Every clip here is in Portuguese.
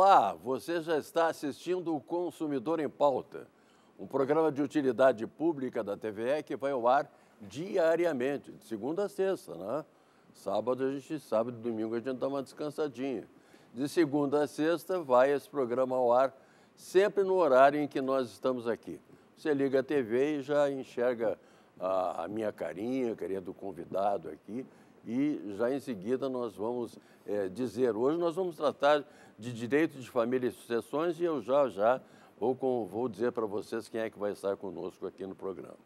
Olá, você já está assistindo o Consumidor em Pauta, um programa de utilidade pública da TVE que vai ao ar diariamente, de segunda a sexta, né? Sábado a gente, sábado e domingo a gente dá uma descansadinha. De segunda a sexta vai esse programa ao ar sempre no horário em que nós estamos aqui. Você liga a TV e já enxerga a, a minha carinha, a carinha do convidado aqui, e já em seguida nós vamos é, dizer. Hoje nós vamos tratar de direito de família e sucessões e eu já já vou, com, vou dizer para vocês quem é que vai estar conosco aqui no programa.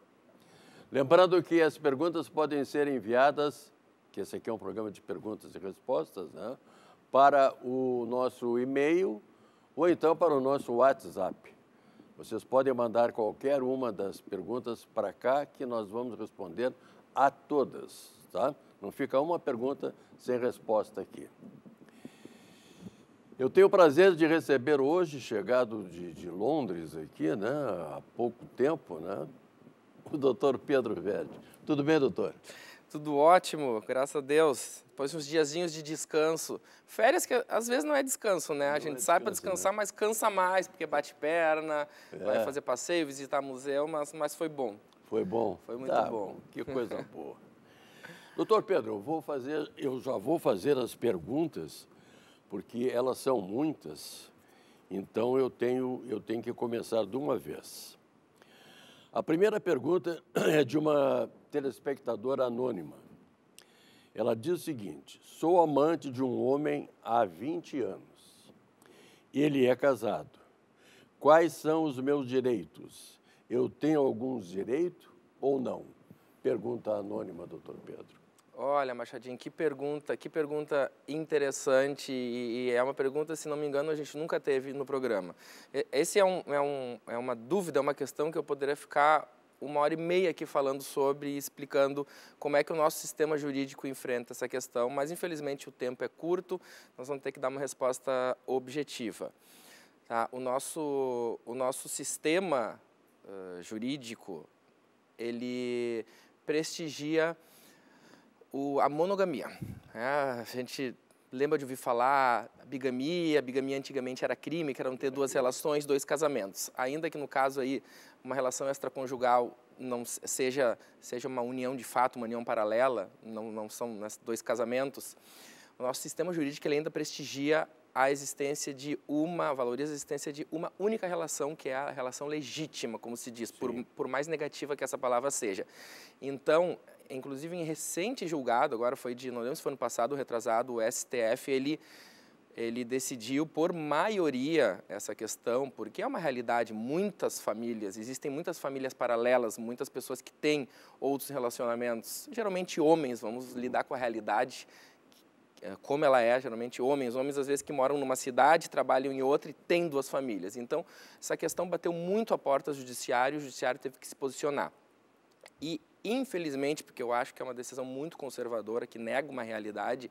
Lembrando que as perguntas podem ser enviadas, que esse aqui é um programa de perguntas e respostas, né? para o nosso e-mail ou então para o nosso WhatsApp. Vocês podem mandar qualquer uma das perguntas para cá que nós vamos responder a todas, tá? Não fica uma pergunta sem resposta aqui. Eu tenho o prazer de receber hoje, chegado de, de Londres aqui, né, há pouco tempo, né, o doutor Pedro Verde. Tudo bem, doutor? Tudo ótimo, graças a Deus. Depois uns diazinhos de descanso. Férias que às vezes não é descanso, né? Não a gente é sai para descansar, né? mas cansa mais, porque bate perna, é. vai fazer passeio, visitar museu, mas, mas foi bom. Foi bom? Foi muito tá, bom. Que coisa boa. Doutor Pedro, eu vou fazer, eu já vou fazer as perguntas, porque elas são muitas, então eu tenho, eu tenho que começar de uma vez. A primeira pergunta é de uma telespectadora anônima. Ela diz o seguinte: sou amante de um homem há 20 anos. Ele é casado. Quais são os meus direitos? Eu tenho alguns direitos ou não? Pergunta anônima, doutor Pedro. Olha, Machadinho, que pergunta, que pergunta interessante e, e, é uma pergunta, se não me engano, a gente nunca teve no programa. Esse é, um, é, um, é uma dúvida, é uma questão que eu poderia ficar uma hora e meia aqui falando sobre e explicando como é que o nosso sistema jurídico enfrenta essa questão, mas infelizmente o tempo é curto, nós vamos ter que dar uma resposta objetiva. Tá? O, nosso, o nosso sistema uh, jurídico, ele prestigia o, a monogamia. É, a gente lembra de ouvir falar bigamia, bigamia antigamente era crime, que eram ter duas relações, dois casamentos. Ainda que no caso aí uma relação extraconjugal não seja seja uma união de fato, uma união paralela, não, não são né, dois casamentos. O nosso sistema jurídico ainda prestigia a existência de uma, valoriza a existência de uma única relação, que é a relação legítima, como se diz, por, por, mais negativa que essa palavra seja. Então, inclusive em recente julgado, agora foi de, não lembro se foi ano passado retrasado, o STF, ele, ele decidiu por maioria essa questão, porque é uma realidade, muitas famílias, existem muitas famílias paralelas, muitas pessoas que têm outros relacionamentos, geralmente homens, vamos lidar com a realidade é, como ela é, geralmente homens, homens às vezes que moram numa cidade, trabalham em outra e têm duas famílias. Então, essa questão bateu muito a porta do judiciário, o judiciário teve que se posicionar. E infelizmente, porque eu acho que é uma decisão muito conservadora, que nega uma realidade,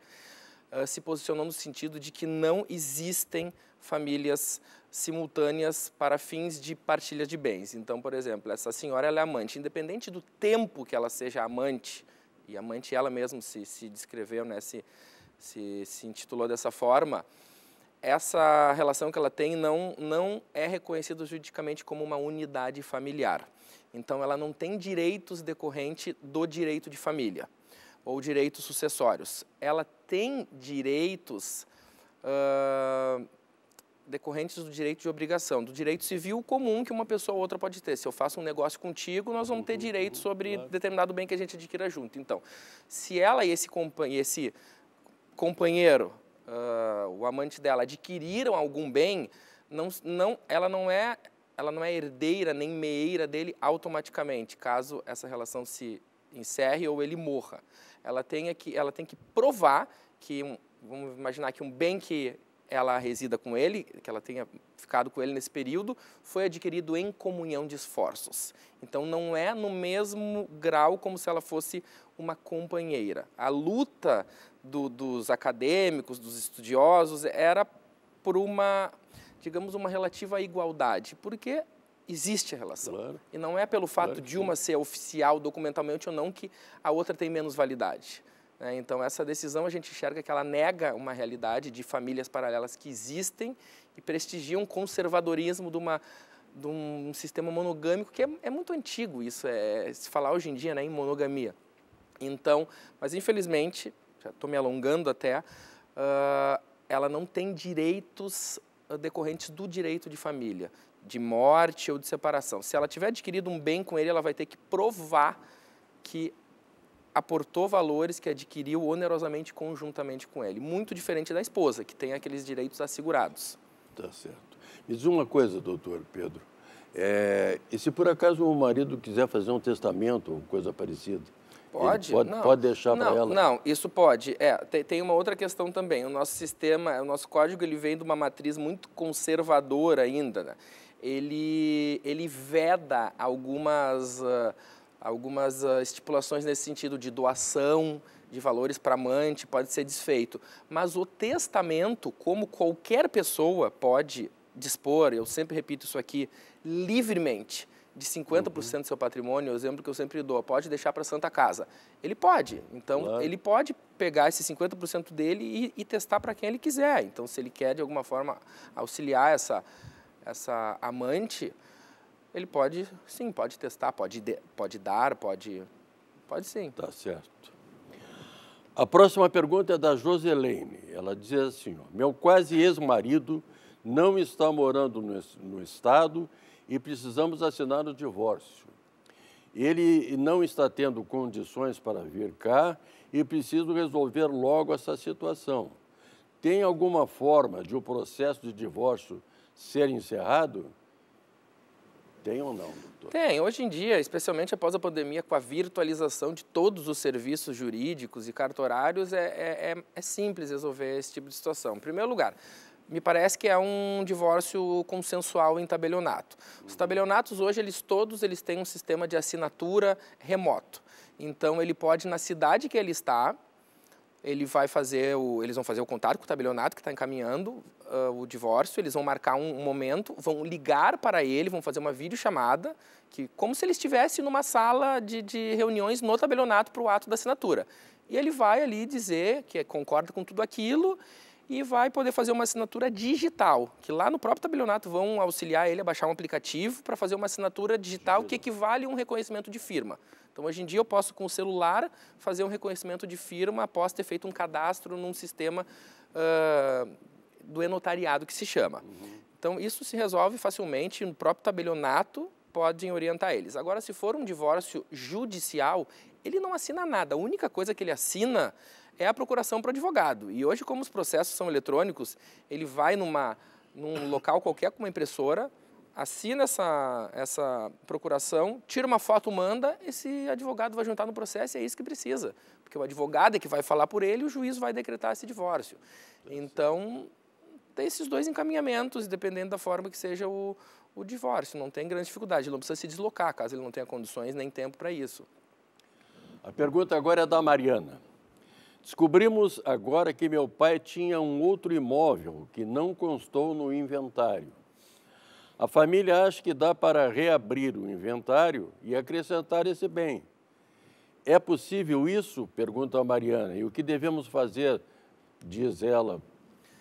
uh, se posicionou no sentido de que não existem famílias simultâneas para fins de partilha de bens. Então, por exemplo, essa senhora é amante, independente do tempo que ela seja amante, e amante ela mesma se, se descreveu, né, se, se, se intitulou dessa forma, essa relação que ela tem não, não é reconhecida juridicamente como uma unidade familiar. Então, ela não tem direitos decorrente do direito de família ou direitos sucessórios. Ela tem direitos uh, decorrentes do direito de obrigação, do direito civil comum que uma pessoa ou outra pode ter. Se eu faço um negócio contigo, nós vamos ter direito sobre determinado bem que a gente adquira junto. Então, se ela e esse, companhe esse companheiro, uh, o amante dela, adquiriram algum bem, não, não, ela não é ela não é herdeira nem meeira dele automaticamente, caso essa relação se encerre ou ele morra. Ela, tenha que, ela tem que provar que, um, vamos imaginar que um bem que ela resida com ele, que ela tenha ficado com ele nesse período, foi adquirido em comunhão de esforços. Então não é no mesmo grau como se ela fosse uma companheira. A luta do, dos acadêmicos, dos estudiosos, era por uma digamos, uma relativa igualdade, porque existe a relação. Claro. E não é pelo fato claro de uma ser oficial documentalmente ou não que a outra tem menos validade. Né? Então, essa decisão a gente enxerga que ela nega uma realidade de famílias paralelas que existem e prestigia um conservadorismo de uma de um sistema monogâmico que é, é muito antigo isso é se falar hoje em dia né em monogamia então mas infelizmente já estou me alongando até uh, ela não tem direitos decorrentes do direito de família, de morte ou de separação. Se ela tiver adquirido um bem com ele, ela vai ter que provar que aportou valores que adquiriu onerosamente conjuntamente com ele. Muito diferente da esposa, que tem aqueles direitos assegurados. Tá certo. Me diz uma coisa, doutor Pedro. É, e se por acaso o marido quiser fazer um testamento ou coisa parecida, Pode? pode, não, pode deixar para ela. Não, isso pode. É, tem, tem, uma outra questão também. O nosso sistema, o nosso código, ele vem de uma matriz muito conservadora ainda. Né? Ele, ele veda algumas, ah, algumas ah, estipulações nesse sentido de doação, de valores para amante, pode ser desfeito. Mas o testamento, como qualquer pessoa pode dispor, eu sempre repito isso aqui, livremente de 50% uhum. do seu patrimônio, o exemplo que eu sempre dou, pode deixar para a Santa Casa. Ele pode. Então, claro. ele pode pegar esse 50% dele e, e testar para quem ele quiser. Então, se ele quer, de alguma forma, auxiliar essa, essa amante, ele pode, sim, pode testar, pode, de, pode dar, pode, pode sim. Tá certo. A próxima pergunta é da Joselene. Ela diz assim, ó, meu quase ex-marido não está morando no, no Estado e precisamos assinar o divórcio. Ele não está tendo condições para vir cá e preciso resolver logo essa situação. Tem alguma forma de o processo de divórcio ser encerrado? Tem ou não, doutor? Tem. Hoje em dia, especialmente após a pandemia, com a virtualização de todos os serviços jurídicos e cartorários, é, é, é, é simples resolver esse tipo de situação. Em primeiro lugar, me parece que é um divórcio consensual em tabelionato. Os tabelionatos hoje, eles todos eles têm um sistema de assinatura remoto. Então ele pode na cidade que ele está, ele vai fazer o, eles vão fazer o contato com o tabelionato que está encaminhando uh, o divórcio, eles vão marcar um, um, momento, vão ligar para ele, vão fazer uma videochamada, que, como se ele estivesse numa sala de, de reuniões no tabelionato para o ato da assinatura. E ele vai ali dizer que é, concorda com tudo aquilo e vai poder fazer uma assinatura digital, que lá no próprio tabelionato vão auxiliar ele a baixar um aplicativo para fazer uma assinatura digital que equivale a um reconhecimento de firma. Então, hoje em dia, eu posso, com o celular, fazer um reconhecimento de firma após ter feito um cadastro num sistema uh, do enotariado que se chama. Uhum. Então, isso se resolve facilmente no próprio tabelionato, podem orientar eles. Agora, se for um divórcio judicial, ele não assina nada. A única coisa que ele assina é a procuração para o advogado. E hoje, como os processos são eletrônicos, ele vai numa, num local qualquer com uma impressora, assina essa, essa procuração, tira uma foto, manda, esse advogado vai juntar no processo e é isso que precisa. Porque o advogado é que vai falar por ele e o juiz vai decretar esse divórcio. Então, tem esses dois encaminhamentos, dependendo da forma que seja o, o divórcio. Não tem grande dificuldade, ele não precisa se deslocar, caso ele não tenha condições nem tempo para isso. A pergunta agora é da Mariana. Descobrimos agora que meu pai tinha um outro imóvel que não constou no inventário. A família acha que dá para reabrir o inventário e acrescentar esse bem. É possível isso? Pergunta a Mariana. E o que devemos fazer? Diz ela,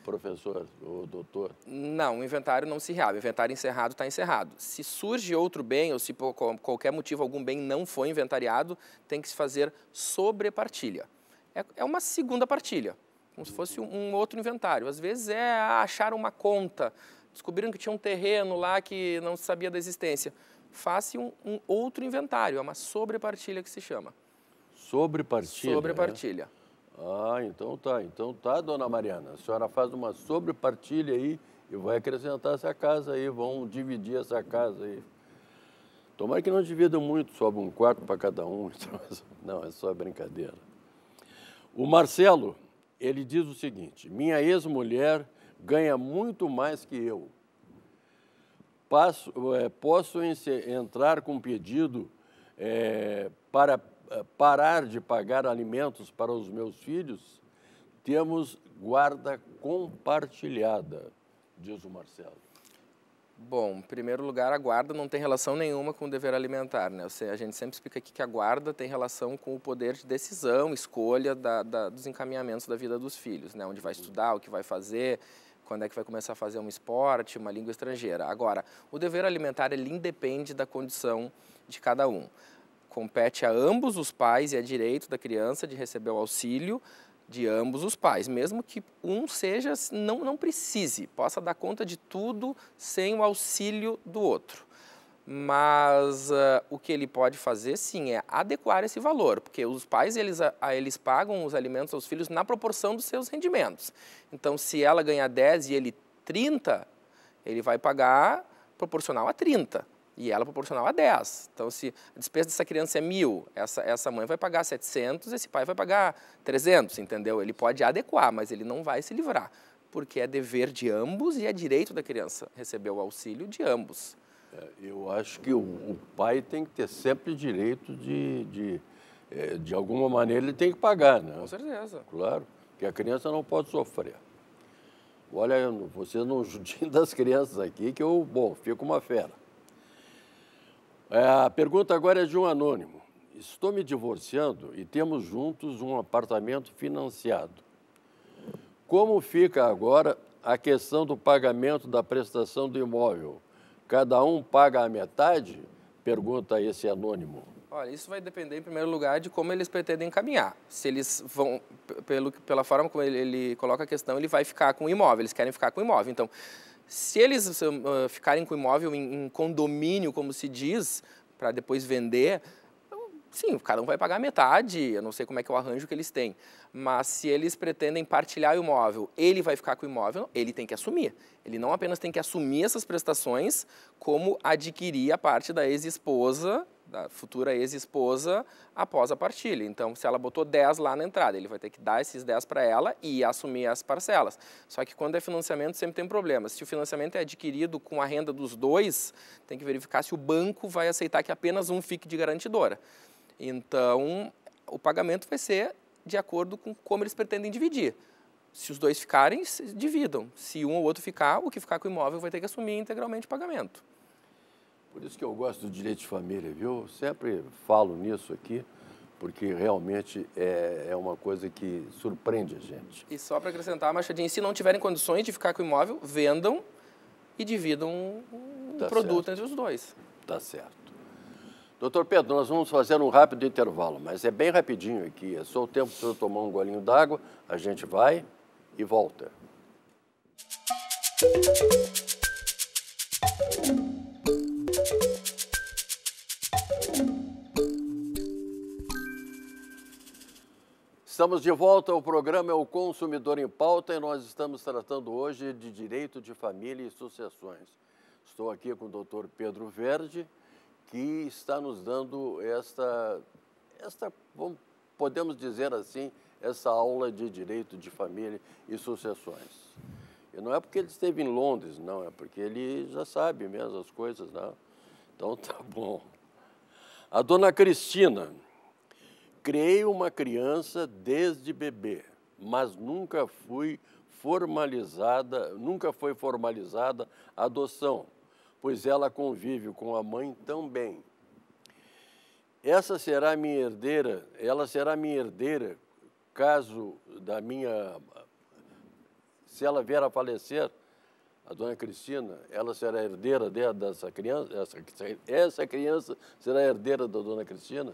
professor ou doutor? Não, o inventário não se reabre. O inventário encerrado está encerrado. Se surge outro bem ou se por qualquer motivo algum bem não foi inventariado, tem que se fazer sobrepartilha. É, é uma segunda partilha, como se fosse um outro inventário. Às vezes é ah, achar uma conta, descobriram que tinha um terreno lá que não se sabia da existência. Faça um, um, outro inventário, é uma sobrepartilha que se chama. Sobrepartilha? Né? Sobrepartilha. É? Ah, então tá. Então tá, dona Mariana. A senhora faz uma sobrepartilha aí e vai acrescentar essa casa aí, vão dividir essa casa aí. Tomara que não dividam muito, sobe um quarto para cada um. Então, não, é só brincadeira. O Marcelo, ele diz o seguinte: minha ex-mulher ganha muito mais que eu. Passo, é, posso entrar com pedido é, para eh, parar de pagar alimentos para os meus filhos? Temos guarda compartilhada, diz o Marcelo. Bom, em primeiro lugar, a guarda não tem relação nenhuma com o dever alimentar. Né? A gente sempre explica aqui que a guarda tem relação com o poder de decisão, escolha da, da, dos encaminhamentos da vida dos filhos, né? onde vai estudar, o que vai fazer, quando é que vai começar a fazer um esporte, uma língua estrangeira. Agora, o dever alimentar ele independe da condição de cada um. Compete a ambos os pais e é direito da criança de receber o auxílio, de ambos os pais, mesmo que um seja não não precise, possa dar conta de tudo sem o auxílio do outro. Mas uh, o que ele pode fazer, sim, é adequar esse valor, porque os pais eles, a, ah, eles pagam os alimentos aos filhos na proporção dos seus rendimentos. Então, se ela ganhar 10 e ele 30, ele vai pagar proporcional a 30 e ela é proporcional a 10. Então, se a despesa dessa criança é mil, essa, essa mãe vai pagar 700, esse pai vai pagar 300, entendeu? Ele pode adequar, mas ele não vai se livrar, porque é dever de ambos e é direito da criança receber o auxílio de ambos. É, eu acho que o, o, pai tem que ter sempre direito de, de, de, é, de alguma maneira, ele tem que pagar, né? Com certeza. Claro, que a criança não pode sofrer. Olha, vocês não judim das crianças aqui, que eu, bom, fico uma fera. É, a pergunta agora é de um anônimo. Estou me divorciando e temos juntos um apartamento financiado. Como fica agora a questão do pagamento da prestação do imóvel? Cada um paga a metade? Pergunta esse anônimo. Olha, isso vai depender, em primeiro lugar, de como eles pretendem caminhar. Se eles vão, pelo, pela forma como ele, ele coloca a questão, ele vai ficar com o imóvel, eles querem ficar com o imóvel. Então, se eles uh, ficarem com o imóvel em, em condomínio, como se diz, para depois vender, sim, cada um vai pagar metade, eu não sei como é que é o arranjo que eles têm. Mas se eles pretendem partilhar o imóvel, ele vai ficar com o imóvel, ele tem que assumir. Ele não apenas tem que assumir essas prestações, como adquirir a parte da ex-esposa da futura ex-esposa após a partilha. Então, se ela botou 10 lá na entrada, ele vai ter que dar esses 10 para ela e assumir as parcelas. Só que quando é financiamento, sempre tem um problema. Se o financiamento é adquirido com a renda dos dois, tem que verificar se o banco vai aceitar que apenas um fique de garantidora. Então, o pagamento vai ser de acordo com como eles pretendem dividir. Se os dois ficarem, dividam. Se um ou outro ficar, o que ficar com o imóvel vai ter que assumir integralmente o pagamento. Por isso que eu gosto do direito de família, viu? sempre falo nisso aqui, porque realmente é, é uma coisa que surpreende a gente. E só para acrescentar, Machadinho, se não tiverem condições de ficar com o imóvel, vendam e dividam o um tá produto certo. entre os dois. Tá certo. Doutor Pedro, nós vamos fazer um rápido intervalo, mas é bem rapidinho aqui. É só o tempo para eu tomar um golinho d'água, a gente vai e volta. Música Estamos de volta ao programa É o Consumidor em Pauta e nós estamos tratando hoje de direito de família e sucessões. Estou aqui com o doutor Pedro Verde, que está nos dando esta, esta vamos, podemos dizer assim, essa aula de direito de família e sucessões. E não é porque ele esteve em Londres, não, é porque ele já sabe mesmo as coisas, não. Né? Então tá bom. A dona Cristina. Criei uma criança desde bebê, mas nunca fui formalizada, nunca foi formalizada a adoção, pois ela convive com a mãe também. Essa será minha herdeira, ela será minha herdeira caso da minha se ela vier a falecer, a dona Cristina, ela será herdeira dessa criança, essa, essa criança será herdeira da dona Cristina?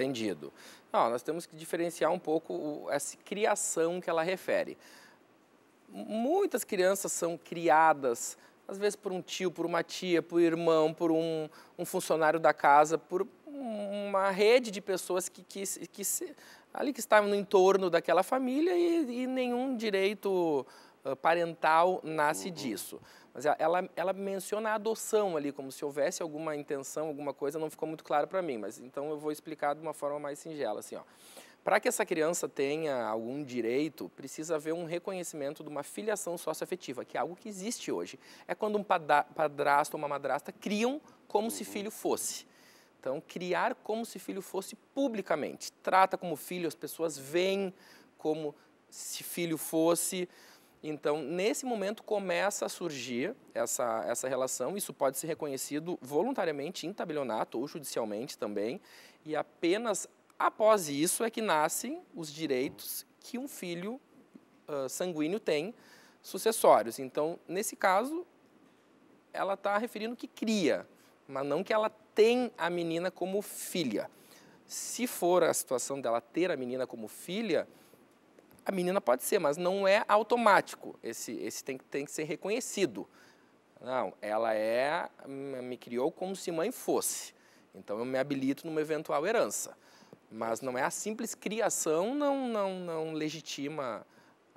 entendido. Não, nós temos que diferenciar um pouco essa criação que ela refere. Muitas crianças são criadas, às vezes por um tio, por uma tia, por um irmão, por um, um funcionário da casa, por uma rede de pessoas que, que, que ali que estavam no entorno daquela família e, e nenhum direito ah, parental nasce uhum. disso. Mas ela, ela menciona a adoção ali, como se houvesse alguma intenção, alguma coisa, não ficou muito claro para mim, mas então eu vou explicar de uma forma mais singela, assim, ó. Para que essa criança tenha algum direito, precisa haver um reconhecimento de uma filiação socioafetiva, que é algo que existe hoje. É quando um padrasto ou uma madrasta criam como uhum. se filho fosse. Então, criar como se filho fosse publicamente. Trata como filho, as pessoas veem como se filho fosse. Então, nesse momento começa a surgir essa, essa relação, isso pode ser reconhecido voluntariamente em tabelionato ou judicialmente também, e apenas após isso é que nascem os direitos que um filho uh, sanguíneo tem sucessórios. Então, nesse caso, ela está referindo que cria, mas não que ela tem a menina como filha. Se for a situação dela ter a menina como filha, a menina pode ser, mas não é automático. Esse, esse tem, tem que ser reconhecido. Não, ela é, me criou como se mãe fosse. Então eu me habilito numa eventual herança. Mas não é a simples criação, não, não, não legitima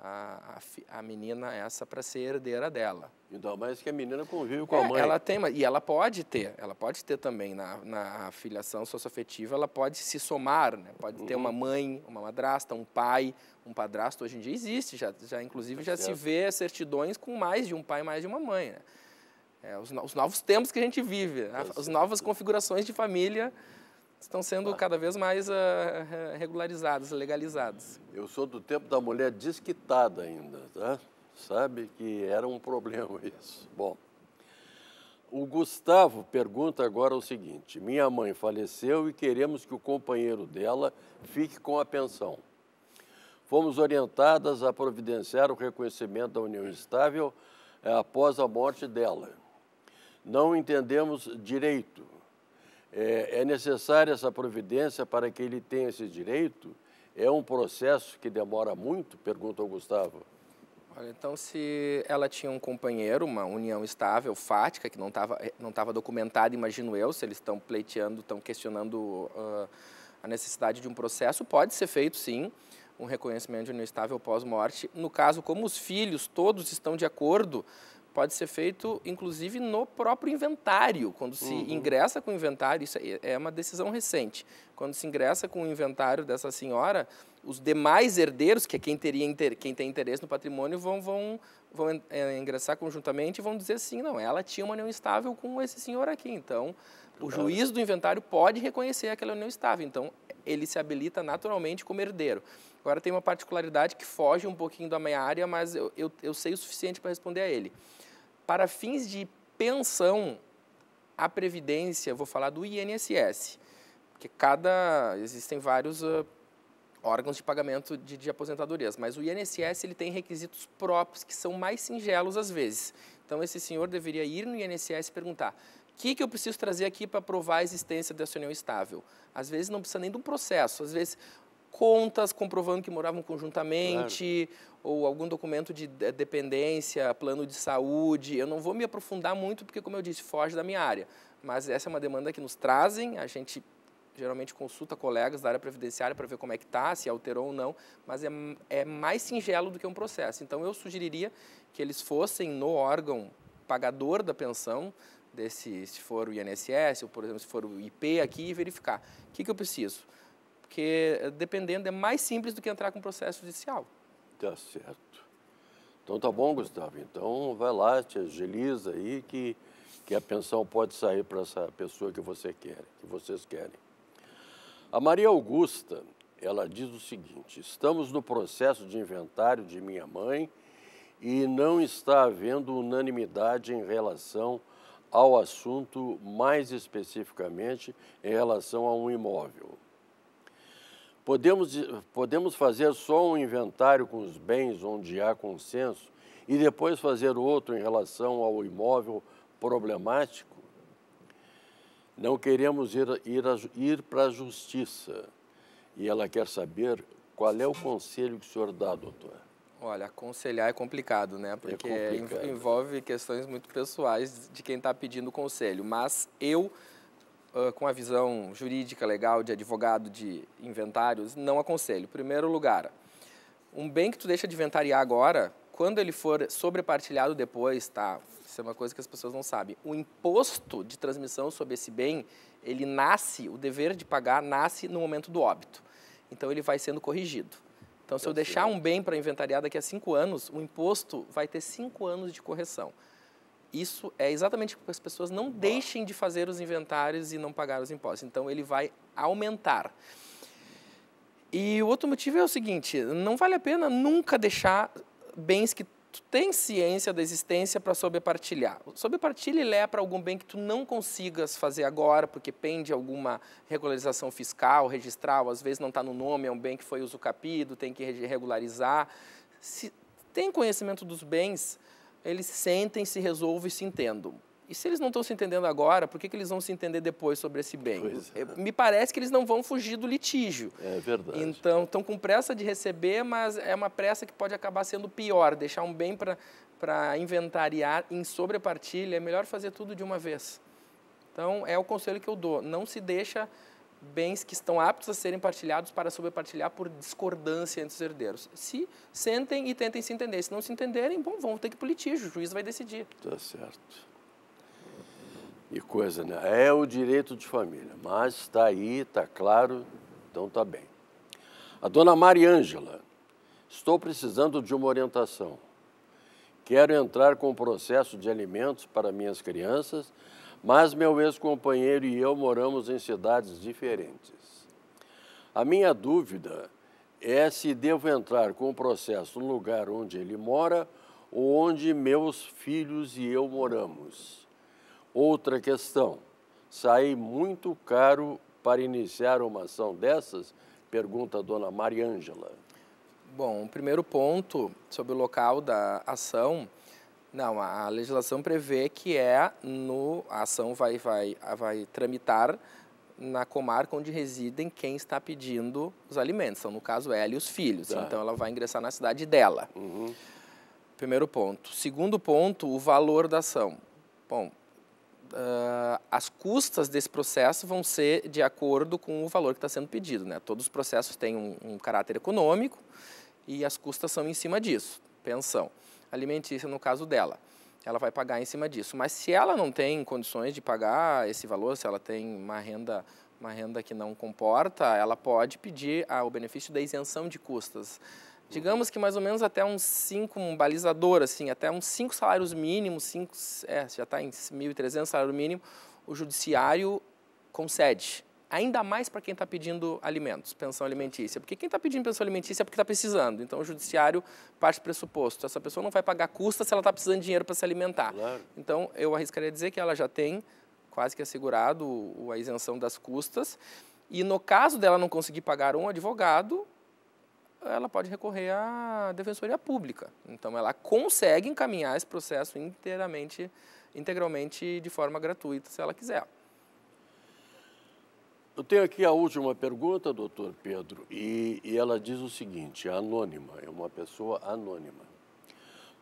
a, a, a menina essa para ser herdeira dela. Então, mas que a menina convive com é, a mãe. Ela tem, e ela pode ter, ela pode ter também na, na filiação socioafetiva, ela pode se somar, né? pode uhum. ter uma uhum. mãe, uma madrasta, um pai, um padrasto. Hoje em dia existe, já, já inclusive é já certo. se vê certidões com mais de um pai, mais de uma mãe. Né? É, os, no, os, novos tempos que a gente vive, né? Tá as novas configurações de família estão sendo cada vez mais uh, regularizadas, legalizadas. Eu sou do tempo da mulher desquitada ainda, tá? Sabe que era um problema isso. Bom, o Gustavo pergunta agora o seguinte: minha mãe faleceu e queremos que o companheiro dela fique com a pensão. Fomos orientadas a providenciar o reconhecimento da união estável eh, após a morte dela. Não entendemos direito é, é necessária essa providência para que ele tenha esse direito? É um processo que demora muito? Pergunta ao Gustavo. Olha, então, se ela tinha um companheiro, uma união estável, fática, que não estava eh, não tava documentada, imagino eu, se eles estão pleiteando, estão questionando uh, a necessidade de um processo, pode ser feito sim um reconhecimento de união estável pós-morte. No caso, como os filhos todos estão de acordo pode ser feito, inclusive, no próprio inventário. Quando se uhum. ingressa com o inventário, isso é, é uma decisão recente. Quando se ingressa com o inventário dessa senhora, os demais herdeiros, que é quem, teria quem tem interesse no patrimônio, vão, vão, vão é, ingressar conjuntamente e vão dizer assim, não, ela tinha uma união estável com esse senhor aqui. Então, o juiz do inventário pode reconhecer aquela união estável. Então, ele se habilita naturalmente como herdeiro. Agora tem uma particularidade que foge um pouquinho da minha área, mas eu, eu, eu sei o suficiente para responder a ele. Para fins de pensão, a Previdência, vou falar do INSS, porque cada. existem vários. Uh, órgãos de pagamento de, de, aposentadorias, mas o INSS ele tem requisitos próprios que são mais singelos às vezes. Então esse senhor deveria ir no INSS e perguntar: o que, que eu preciso trazer aqui para provar a existência dessa união estável? Às vezes não precisa nem de um processo, às vezes contas comprovando que moravam conjuntamente, claro. ou algum documento de dependência, plano de saúde. Eu não vou me aprofundar muito, porque, como eu disse, foge da minha área. Mas essa é uma demanda que nos trazem, a gente geralmente consulta colegas da área previdenciária para ver como é que está, se alterou ou não, mas é, é mais singelo do que um processo. Então, eu sugeriria que eles fossem no órgão pagador da pensão, desse, se for o INSS, ou, por exemplo, se for o IP aqui, e verificar. O que, que eu preciso? porque eh, dependendo é mais simples do que entrar com processo judicial. Tá certo. Então tá bom, Gustavo. Então vai lá, te agiliza aí que, que a pensão pode sair para essa pessoa que você quer, que vocês querem. A Maria Augusta, ela diz o seguinte: estamos no processo de inventário de minha mãe e não está havendo unanimidade em relação ao assunto, mais especificamente em relação a um imóvel. Podemos, podemos fazer só um inventário com os bens onde há consenso e depois fazer outro em relação ao imóvel problemático? Não queremos ir, ir, ir para a justiça. E ela quer saber qual é o conselho que o senhor dá, doutor. Olha, aconselhar é complicado, né? É Porque é complicado. envolve questões muito pessoais de quem está pedindo conselho. Mas eu com a visão jurídica, legal, de advogado, de inventários, não aconselho. Primeiro lugar, um bem que tu deixa de inventariar agora, quando ele for sobrepartilhado depois, tá? Isso é uma coisa que as pessoas não sabem. O imposto de transmissão sobre esse bem, ele nasce, o dever de pagar nasce no momento do óbito. Então ele vai sendo corrigido. Então, se eu deixar um bem para inventariar daqui a cinco anos, o imposto vai ter cinco anos de correção. Isso é exatamente porque as pessoas não deixem de fazer os inventários e não pagar os impostos. Então, ele vai aumentar. E o outro motivo é o seguinte: não vale a pena nunca deixar bens que tu tem ciência da existência para sobrepartilhar. Sobrepartilha ele é para algum bem que tu não consigas fazer agora, porque pende alguma regularização fiscal, registral, às vezes não está no nome, é um bem que foi usucapido, tem que regularizar. Se tem conhecimento dos bens, eles sentem, se resolvem e se entendam. E se eles não estão se entendendo agora, por que, que eles vão se entender depois sobre esse bem? É. Me parece que eles não vão fugir do litígio. É verdade. Então, estão com pressa de receber, mas é uma pressa que pode acabar sendo pior. Deixar um bem para inventariar em sobrepartilha, é melhor fazer tudo de uma vez. Então, é o conselho que eu dou. Não se deixa bens que estão aptos a serem partilhados para sobrepartilhar por discordância entre os herdeiros. Se sentem e tentem se entender. Se não se entenderem, bom, vão ter que ir para o litígio, o juiz vai decidir. Tá certo. E coisa, né? É o direito de família, mas está aí, está claro, então está bem. A dona Mariângela, estou precisando de uma orientação. Quero entrar com o processo de alimentos para minhas crianças, mas meu ex-companheiro e eu moramos em cidades diferentes. A minha dúvida é se devo entrar com o processo no lugar onde ele mora ou onde meus filhos e eu moramos. Outra questão: saí muito caro para iniciar uma ação dessas? Pergunta a dona Mariângela. Bom, o primeiro ponto sobre o local da ação não, a legislação prevê que é no a ação vai vai vai tramitar na comarca onde residem quem está pedindo os alimentos. São, então, no caso, ela é e os filhos. Tá. Então, ela vai ingressar na cidade dela. Uhum. Primeiro ponto. Segundo ponto, o valor da ação. Bom, uh, as custas desse processo vão ser de acordo com o valor que está sendo pedido. Né? Todos os processos têm um, um caráter econômico e as custas são em cima disso. Pensão alimentícia no caso dela. Ela vai pagar em cima disso. Mas se ela não tem condições de pagar esse valor, se ela tem uma renda uma renda que não comporta, ela pode pedir ah, o benefício da isenção de custas. Digamos que mais ou menos até uns 5, um balizador, assim, até uns 5 salários mínimos, cinco, é, já está em 1.300 salário mínimo, o judiciário concede ainda mais para quem está pedindo alimentos, pensão alimentícia. Porque quem está pedindo pensão alimentícia é porque está precisando. Então, o judiciário parte do pressuposto. Essa pessoa não vai pagar custa se ela está precisando de dinheiro para se alimentar. Claro. Então, eu arriscaria dizer que ela já tem quase que assegurado a isenção das custas. E no caso dela não conseguir pagar um advogado, ela pode recorrer à defensoria pública. Então, ela consegue encaminhar esse processo inteiramente, integralmente de forma gratuita, se ela quiser. Eu tenho aqui a última pergunta, doutor Pedro, e, e ela diz o seguinte: é anônima, é uma pessoa anônima.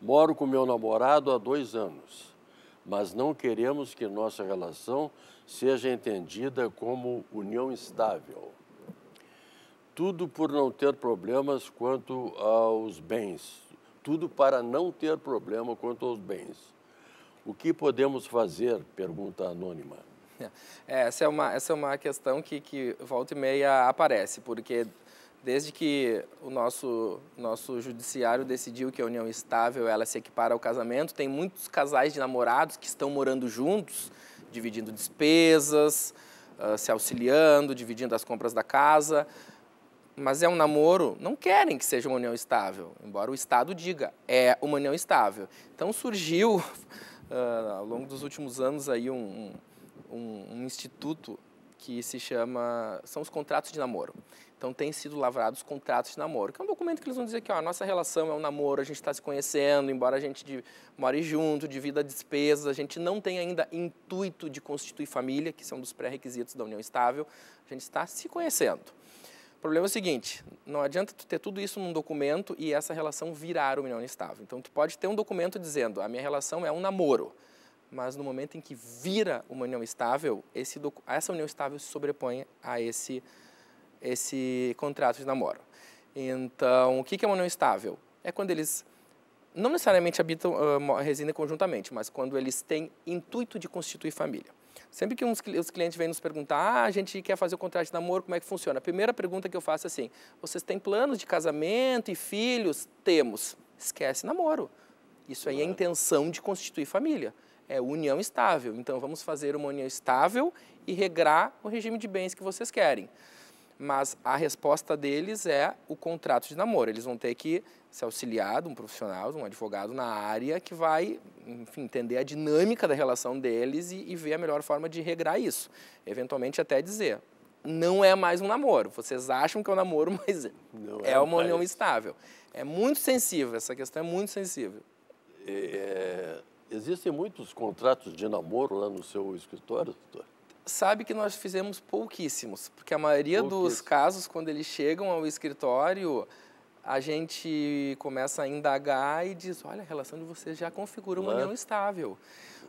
Moro com meu namorado há dois anos, mas não queremos que nossa relação seja entendida como união estável. Tudo por não ter problemas quanto aos bens. Tudo para não ter problema quanto aos bens. O que podemos fazer? Pergunta anônima. É, essa é uma, essa é uma questão que, que volta e meia aparece, porque desde que o nosso, nosso judiciário decidiu que a união estável ela se equipara ao casamento, tem muitos casais de namorados que estão morando juntos, dividindo despesas, uh, se auxiliando, dividindo as compras da casa. Mas é um namoro, não querem que seja uma união estável, embora o Estado diga, é uma união estável. Então surgiu, uh, ao longo dos últimos anos, aí um, um, um instituto que se chama são os contratos de namoro. Então têm sido lavrados contratos de namoro, que é um documento que eles vão dizer que ó, a nossa relação é um namoro, a gente está se conhecendo, embora a gente de, more junto, divida despesas, a gente não tem ainda intuito de constituir família, que são dos pré-requisitos da união estável, a gente está se conhecendo. O problema é o seguinte, não adianta tu ter tudo isso num documento e essa relação virar uma união estável. Então tu pode ter um documento dizendo, a minha relação é um namoro, mas no momento em que vira uma união estável, esse, essa união estável se sobrepõe a esse, esse contrato de namoro. Então, o que é uma união estável? É quando eles não necessariamente habitam, uh, residem conjuntamente, mas quando eles têm intuito de constituir família. Sempre que uns, os clientes vêm nos perguntar, ah, a gente quer fazer o contrato de namoro, como é que funciona? A primeira pergunta que eu faço é assim, vocês têm planos de casamento e filhos? Temos. Esquece namoro. Isso aí é intenção de constituir família é união estável. Então vamos fazer uma união estável e regrar o regime de bens que vocês querem. Mas a resposta deles é o contrato de namoro. Eles vão ter que se auxiliado um profissional, um advogado na área que vai, enfim, entender a dinâmica da relação deles e, e ver a melhor forma de regrar isso. Eventualmente até dizer, não é mais um namoro. Vocês acham que é um namoro, mas não é, é uma união estável. É muito sensível, essa questão é muito sensível. É, Existem muitos contratos de namoro lá no seu escritório, doutor? Sabe que nós fizemos pouquíssimos, porque a maioria dos casos, quando eles chegam ao escritório, a gente começa a indagar e diz: olha, a relação de vocês já configura uma é? união estável.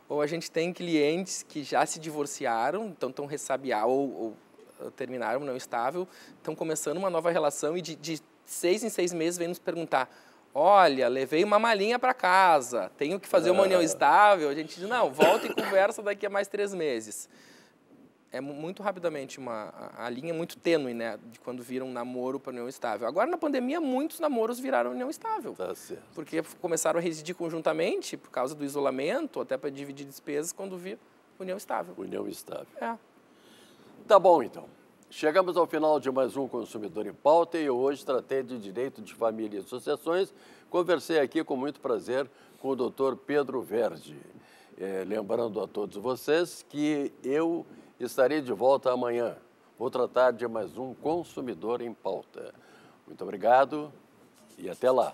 Ou a gente tem clientes que já se divorciaram, então estão ressabiar ou, ou ah, terminaram uma união estável, estão começando uma nova relação e de, de seis em seis meses vem nos perguntar Olha, levei uma malinha para casa, tenho que fazer uma união ah. estável. A gente diz, não, volta e conversa daqui a mais três meses. É muito rapidamente uma a, a linha é muito tênue, né, de quando vira um namoro para união estável. Agora na pandemia muitos namoros viraram união estável. Tá certo. Porque começaram a residir conjuntamente por causa do isolamento, até para dividir despesas quando vira união estável. União estável. É. Tá bom então. Chegamos ao final de mais um Consumidor em Pauta e hoje tratei de direito de família e associações. Conversei aqui com muito prazer com o doutor Pedro Verde. É, lembrando a todos vocês que eu estarei de volta amanhã. Vou tratar de mais um Consumidor em Pauta. Muito obrigado e até lá.